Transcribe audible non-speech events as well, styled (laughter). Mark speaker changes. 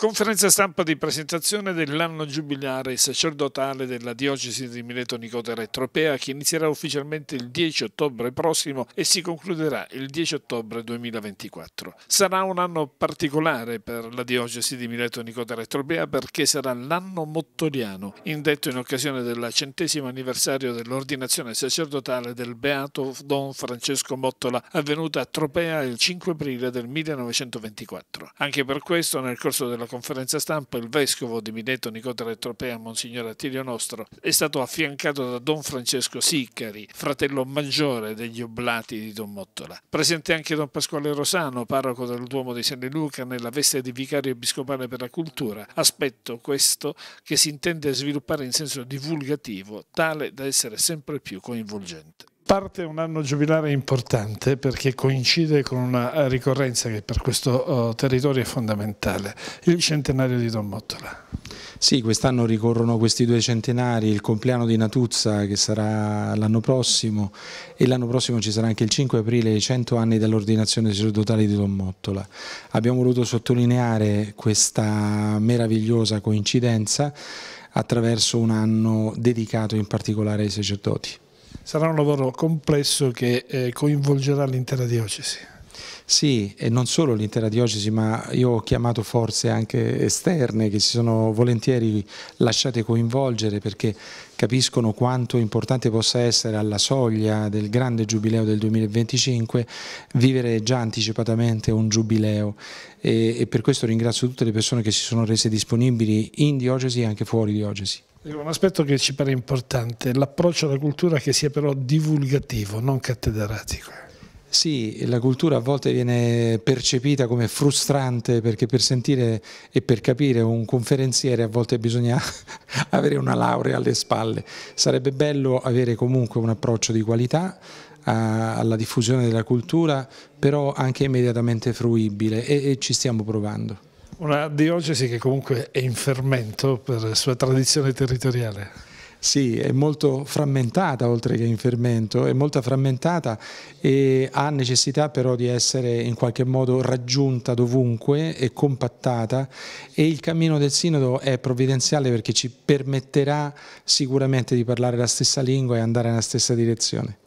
Speaker 1: Conferenza stampa di presentazione dell'anno giubilare sacerdotale della diocesi di Mileto Nicotera e Tropea che inizierà ufficialmente il 10 ottobre prossimo e si concluderà il 10 ottobre 2024. Sarà un anno particolare per la diocesi di Mileto Nicotera e Tropea perché sarà l'anno mottoliano, indetto in occasione del centesimo anniversario dell'ordinazione sacerdotale del beato Don Francesco Mottola avvenuta a Tropea il 5 aprile del 1924. Anche per questo nel corso della conferenza stampa il vescovo di Mineto Nicotera Etropea, Monsignor Attilio Nostro, è stato affiancato da Don Francesco Siccari, fratello maggiore degli oblati di Don Mottola. Presente anche Don Pasquale Rosano, parroco del Duomo di San Luca, nella veste di vicario episcopale per la cultura, aspetto questo che si intende sviluppare in senso divulgativo, tale da essere sempre più coinvolgente. Parte un anno giubilare importante perché coincide con una eh, ricorrenza che per questo eh, territorio è fondamentale, il centenario di Don Mottola.
Speaker 2: Sì, quest'anno ricorrono questi due centenari, il compleanno di Natuzza che sarà l'anno prossimo e l'anno prossimo ci sarà anche il 5 aprile i 100 anni dell'ordinazione sacerdotale di Don Mottola. Abbiamo voluto sottolineare questa meravigliosa coincidenza attraverso un anno dedicato in particolare ai sacerdoti
Speaker 1: sarà un lavoro complesso che eh, coinvolgerà l'intera diocesi.
Speaker 2: Sì, e non solo l'intera diocesi, ma io ho chiamato forze anche esterne che si sono volentieri lasciate coinvolgere perché capiscono quanto importante possa essere alla soglia del grande giubileo del 2025 vivere già anticipatamente un giubileo e, e per questo ringrazio tutte le persone che si sono rese disponibili in diocesi e anche fuori diocesi. Un aspetto che ci pare
Speaker 1: importante, è l'approccio alla cultura che sia però divulgativo, non cattedratico.
Speaker 2: Sì, la cultura a volte viene percepita come frustrante perché per sentire e per capire un conferenziere a volte bisogna (laughs) avere una laurea alle spalle. Sarebbe bello avere comunque un approccio di qualità alla diffusione della cultura, però anche immediatamente fruibile e, e ci stiamo provando. Una diocesi che comunque è in fermento per sua tradizione territoriale. Sì, è molto frammentata oltre che in fermento, è molto frammentata e ha necessità però di essere in qualche modo raggiunta dovunque e compattata e il cammino del sinodo è provvidenziale perché ci permetterà sicuramente di parlare la stessa lingua e andare nella stessa direzione.